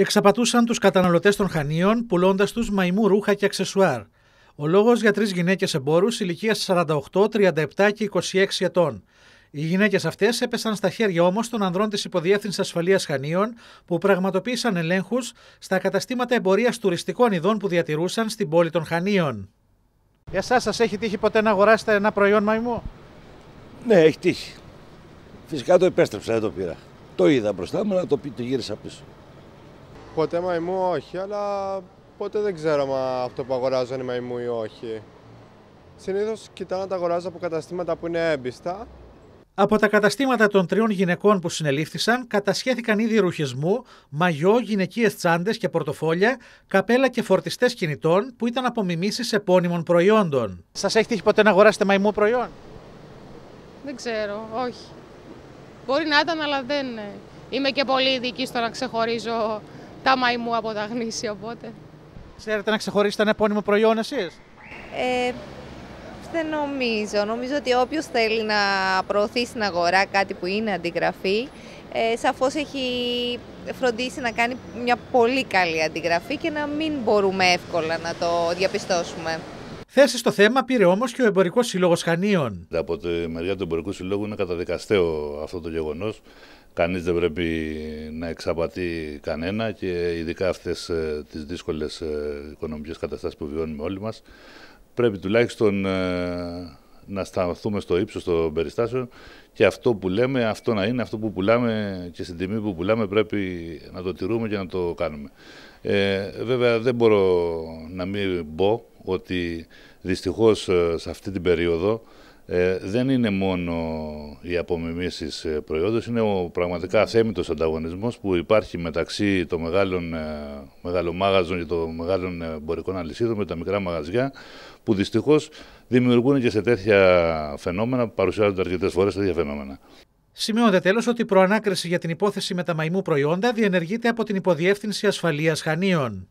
εξαπατούσαν τους καταναλωτές των Χανίων, πουλώντας τους μαϊμού ρούχα και αξεσουάρ. Ο λόγος για τρεις γυναίκες εμπόρους ηλικία 48, 37 και 26 ετών. Οι γυναίκες αυτές έπεσαν στα χέρια όμως των ανδρών της Υποδιεύθυνσης Ασφαλείας Χανίων, που πραγματοποίησαν ελέγχους στα καταστήματα εμπορίας τουριστικών ειδών που διατηρούσαν στην πόλη των Χανίων. Εσάς σας έχει τύχει ποτέ να αγοράσετε ένα προϊόν μαϊμού. Ναι, έχει τύχει. Φυσικά το επέστρεψα, δεν το πήρα. Το είδα μπροστά μου, το, το γύρισα πίσω. Ποτέ μαϊμού όχι, αλλά ποτέ δεν ξέρω μα αυτό που αγοράζω είναι μαϊμού ή όχι. Συνήθως κοιτάω να τα αγοράζω από καταστήματα που είναι έμπιστα. Από τα καταστήματα των τριών γυναικών που συνελήφθησαν, κατασχέθηκαν ήδη ρουχισμού, μαγιό, γυναικείες τσάντες και πορτοφόλια, καπέλα και φορτιστές κινητών που ήταν απομιμήσει επώνυμων προϊόντων. Σας έχει τύχει ποτέ να αγοράσετε μαϊμού προϊόν, Δεν ξέρω, όχι. Μπορεί να ήταν, αλλά δεν. Ε, είμαι και πολύ ειδική στο να ξεχωρίζω τα μαϊμού από τα γνήσια, οπότε. Ξέρετε να ξεχωρίσετε ένα επώνυμο προϊόν εσείς? Ε, δεν νομίζω. Νομίζω ότι όποιος θέλει να προωθεί στην αγορά κάτι που είναι αντιγραφή, ε, σαφώς έχει φροντίσει να κάνει μια πολύ καλή αντιγραφή και να μην μπορούμε εύκολα να το διαπιστώσουμε. Θέση στο θέμα πήρε όμως και ο Εμπορικός Σύλλογος Χανίων. Από τη μεριά του Εμπορικού Συλλόγου είναι καταδικαστέο αυτό το γεγονός. Κανείς δεν πρέπει να εξαπατεί κανένα και ειδικά αυτές ε, τις δύσκολες οικονομικές καταστάσεις που βιώνουμε όλοι μας. Πρέπει τουλάχιστον ε, να σταθούμε στο ύψος των περιστάσεων και αυτό που λέμε, αυτό να είναι, αυτό που πουλάμε και στην τιμή που πουλάμε πρέπει να το τηρούμε και να το κάνουμε. Ε, βέβαια δεν μπορώ να μην μπω ότι δυστυχώς ε, σε αυτή την περίοδο ε, δεν είναι μόνο οι απομιμήσεις ε, προϊόντος, είναι ο πραγματικά αθέμητος ανταγωνισμός που υπάρχει μεταξύ των μεγάλων, ε, μεγαλομάγαζων και των μεγάλων εμπορικών αλυσίδων με τα μικρά μαγαζιά που δυστυχώς δημιουργούν και σε τέτοια φαινόμενα που παρουσιάζονται αρκετές φορές τέτοια φαινόμενα. Σημειώνεται τέλος ότι η προανάκριση για την υπόθεση με τα μαϊμού προϊόντα διενεργείται από την Υποδιεύθυνση Ασφαλείας Χανίων.